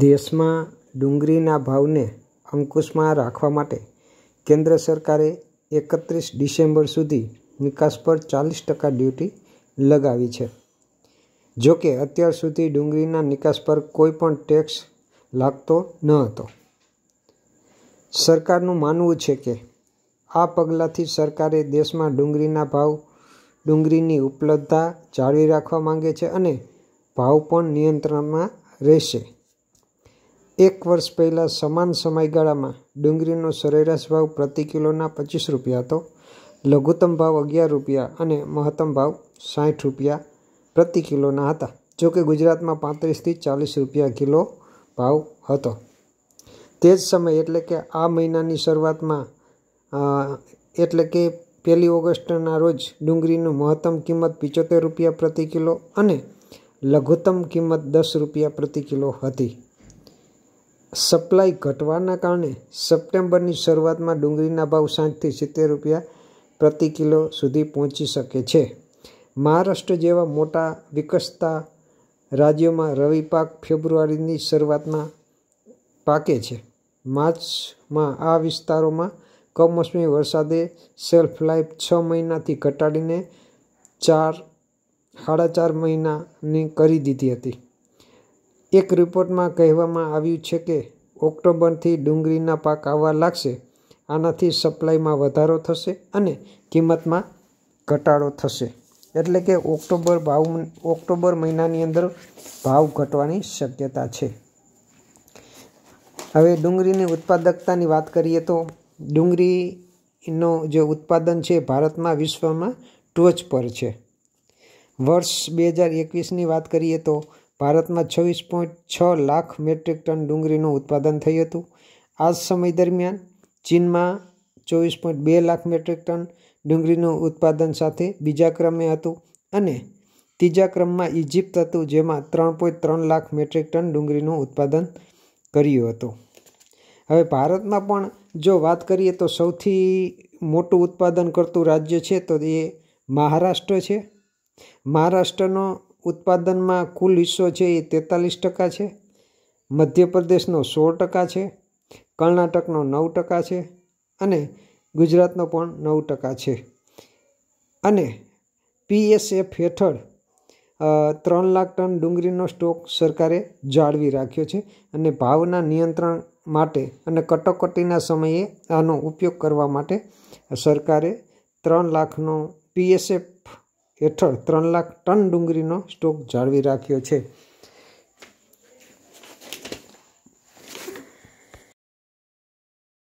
દેશમાં ડુંગળીના ભાવને અંકુશમાં રાખવા માટે કેન્દ્ર સરકારે એકત્રીસ ડિસેમ્બર સુધી નિકાસ પર ચાલીસ ટકા ડ્યુટી લગાવી છે જોકે અત્યાર સુધી ડુંગળીના નિકાસ પર કોઈ પણ ટેક્સ લાગતો ન હતો સરકારનું માનવું છે કે આ પગલાંથી સરકારે દેશમાં ડુંગળીના ભાવ ડુંગળીની ઉપલબ્ધતા જાળવી રાખવા માંગે છે અને ભાવ પણ નિયંત્રણમાં રહેશે એક વર્ષ પહેલાં સમાન સમયગાળામાં ડુંગળીનો સરેરાશ ભાવ પ્રતિ કિલોના પચીસ રૂપિયા હતો લઘુત્તમ ભાવ અગિયાર રૂપિયા અને મહત્તમ ભાવ સાઠ રૂપિયા પ્રતિ કિલોના હતા જો કે ગુજરાતમાં પાંત્રીસથી ચાલીસ રૂપિયા કિલો ભાવ હતો તે જ સમય એટલે કે આ મહિનાની શરૂઆતમાં એટલે કે પહેલી ઓગસ્ટના રોજ ડુંગળીનું મહત્તમ કિંમત પિચોતેર રૂપિયા પ્રતિ કિલો અને લઘુત્તમ કિંમત દસ રૂપિયા પ્રતિ કિલો હતી સપ્લાય ઘટવાના કારણે સપ્ટેમ્બરની શરૂઆતમાં ડુંગળીના ભાવ સાઠથી સિત્તેર રૂપિયા પ્રતિ કિલો સુધી પહોંચી શકે છે મહારાષ્ટ્ર જેવા મોટા વિકસતા રાજ્યોમાં રવિ પાક ફેબ્રુઆરીની શરૂઆતમાં પાકે છે માર્ચમાં આ વિસ્તારોમાં કમોસમી વરસાદે સેલ્ફ લાઈફ છ મહિનાથી ઘટાડીને ચાર સાડા ચાર મહિનાની કરી દીધી હતી એક રિપોર્ટમાં કહેવામાં આવ્યું છે કે ઓક્ટોબરથી ડુંગળીના પાક આવવા લાગશે આનાથી સપ્લાયમાં વધારો થશે અને કિંમતમાં ઘટાડો થશે એટલે કે ઓક્ટોબર ભાવ ઓક્ટોબર મહિનાની અંદર ભાવ ઘટવાની શક્યતા છે હવે ડુંગળીની ઉત્પાદકતાની વાત કરીએ તો ડુંગળીનો જે ઉત્પાદન છે ભારતમાં વિશ્વમાં ટોચ પર છે વર્ષ બે હજાર એકવીસની વાત કરીએ તો ભારતમાં છવ્વીસ પોઈન્ટ છ લાખ મેટ્રિક ટન ડુંગળીનું ઉત્પાદન થયું હતું આ સમય દરમિયાન ચીનમાં ચોવીસ પોઈન્ટ બે લાખ મેટ્રિક ટન ડુંગળીનું ઉત્પાદન સાથે બીજા ક્રમે હતું અને ત્રીજા ક્રમમાં ઇજિપ્ત હતું જેમાં ત્રણ પોઈન્ટ ત્રણ લાખ મેટ્રિક ટન ડુંગળીનું ઉત્પાદન કર્યું હતું હવે ભારતમાં પણ જો વાત કરીએ તો સૌથી મોટું ઉત્પાદન કરતું રાજ્ય છે તો એ મહારાષ્ટ્ર છે મહારાષ્ટ્રનો ઉત્પાદનમાં કુલ હિસ્સો છે એ તેતાલીસ ટકા છે મધ્યપ્રદેશનો સોળ ટકા છે કર્ણાટકનો નવ ટકા છે અને ગુજરાતનો પણ નવ ટકા છે અને પીએસએફ હેઠળ ત્રણ લાખ ટન ડુંગળીનો સ્ટોક સરકારે જાળવી રાખ્યો છે અને ભાવના નિયંત્રણ માટે અને કટોકટીના સમયે આનો ઉપયોગ કરવા માટે સરકારે ત્રણ લાખનો પીએસએફ હેઠળ ત્રણ લાખ ટન ડુંગળીનો સ્ટોક જાળવી રાખ્યો છે